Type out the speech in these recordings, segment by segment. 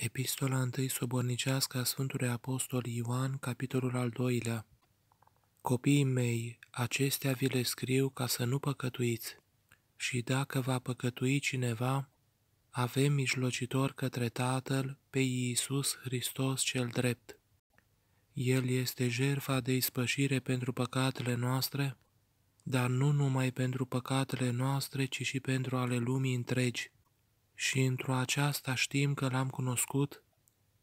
Epistola 1 sobornicească a Sfântului Apostol Ioan, capitolul al doilea. Copiii mei, acestea vi le scriu ca să nu păcătuiți. Și dacă va păcătui cineva, avem mijlocitor către Tatăl, pe Iisus Hristos cel drept. El este jerfa de ispășire pentru păcatele noastre, dar nu numai pentru păcatele noastre, ci și pentru ale lumii întregi și într-o aceasta știm că l-am cunoscut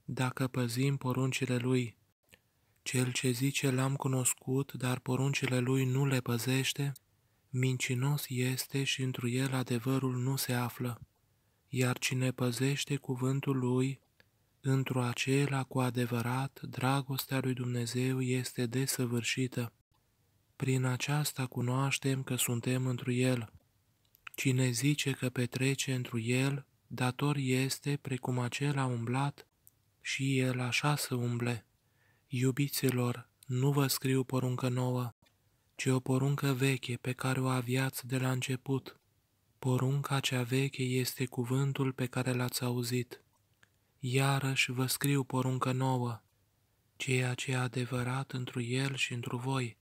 dacă păzim poruncile lui. Cel ce zice l-am cunoscut, dar poruncile lui nu le păzește, mincinos este și întru el adevărul nu se află. Iar cine păzește cuvântul lui, întru acela cu adevărat, dragostea lui Dumnezeu este desăvârșită. Prin aceasta cunoaștem că suntem întru el. Cine zice că petrece întru el, dator este precum acela umblat și el așa să umble. Iubiților, nu vă scriu poruncă nouă, ci o poruncă veche pe care o aviați de la început. Porunca cea veche este cuvântul pe care l-ați auzit. Iarăși vă scriu poruncă nouă, ceea ce e adevărat întru el și întru voi,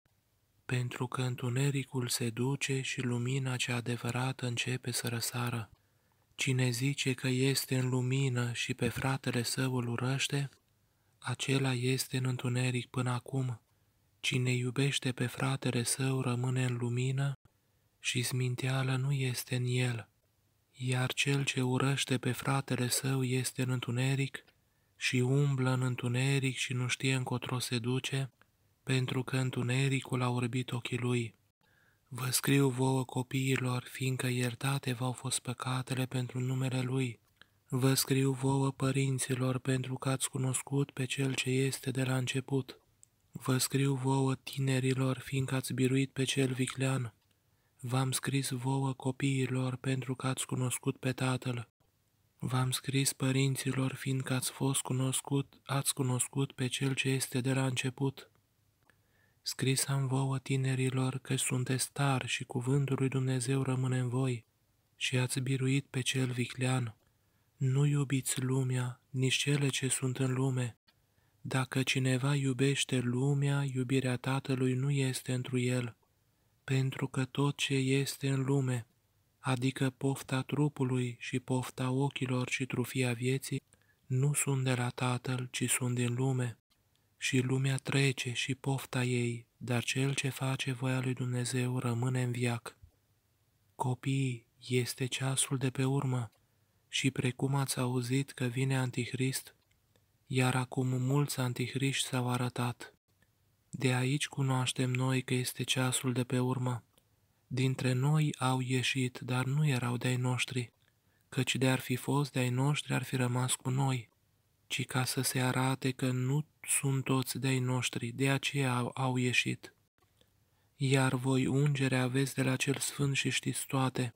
pentru că întunericul se duce și lumina cea adevărată începe să răsară. Cine zice că este în lumină și pe fratele său îl urăște, acela este în întuneric până acum. Cine iubește pe fratele său rămâne în lumină și sminteală nu este în el. Iar cel ce urăște pe fratele său este în întuneric și umblă în întuneric și nu știe încotro se duce, pentru că întunericul a orbit ochii lui. Vă scriu vouă copiilor, fiindcă iertate v-au fost păcatele pentru numele lui. Vă scriu vouă părinților, pentru că ați cunoscut pe cel ce este de la început. Vă scriu vouă tinerilor, fiindcă ați biruit pe cel viclean. V-am scris vouă copiilor, pentru că ați cunoscut pe tatăl. V-am scris părinților, fiindcă ați fost cunoscut, ați cunoscut pe cel ce este de la început. Scris am vouă tinerilor că sunteți tari și cuvântul lui Dumnezeu rămâne în voi și ați biruit pe cel viclean. Nu iubiți lumea, nici cele ce sunt în lume. Dacă cineva iubește lumea, iubirea Tatălui nu este întru el, pentru că tot ce este în lume, adică pofta trupului și pofta ochilor și trufia vieții, nu sunt de la Tatăl, ci sunt din lume. Și lumea trece și pofta ei, dar cel ce face voia lui Dumnezeu rămâne în viac. Copii, este ceasul de pe urmă și precum ați auzit că vine Antichrist, iar acum mulți antihriști s-au arătat. De aici cunoaștem noi că este ceasul de pe urmă. Dintre noi au ieșit, dar nu erau de-ai noștri, căci de-ar fi fost de-ai noștri ar fi rămas cu noi, ci ca să se arate că nu sunt toți de-ai noștri, de aceea au, au ieșit. Iar voi ungere aveți de la cel sfânt și știți toate.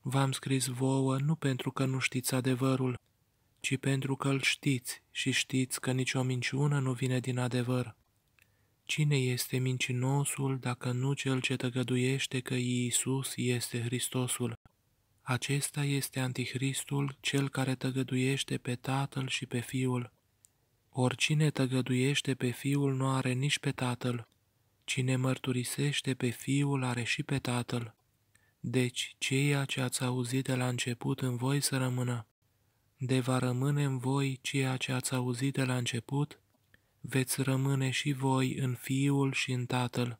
V-am scris vouă nu pentru că nu știți adevărul, ci pentru că îl știți și știți că nicio minciună nu vine din adevăr. Cine este mincinosul dacă nu cel ce tăgăduiește că Iisus este Hristosul? Acesta este Antichristul, cel care tăgăduiește pe Tatăl și pe Fiul. Oricine tăgăduiește pe fiul nu are nici pe tatăl. Cine mărturisește pe fiul are și pe tatăl. Deci, ceea ce ați auzit de la început în voi să rămână. De va rămâne în voi ceea ce ați auzit de la început, veți rămâne și voi în Fiul și în Tatăl.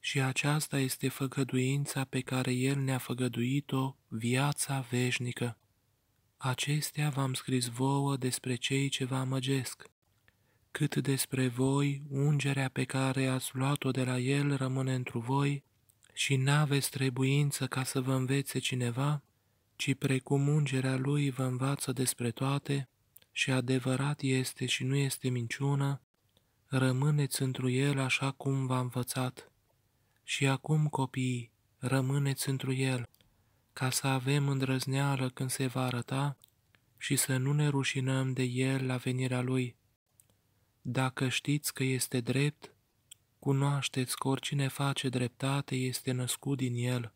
Și aceasta este făgăduința pe care El ne-a făgăduit-o, viața veșnică. Acestea v-am scris vouă despre cei ce vă amăgesc. Cât despre voi, ungerea pe care ați luat-o de la el rămâne întru voi și n-aveți trebuință ca să vă învețe cineva, ci precum ungerea lui vă învață despre toate și adevărat este și nu este minciună, rămâneți întru el așa cum v-a învățat. Și acum, copii, rămâneți întru el, ca să avem îndrăzneală când se va arăta și să nu ne rușinăm de el la venirea lui dacă știți că este drept, cunoașteți că oricine face dreptate este născut din el.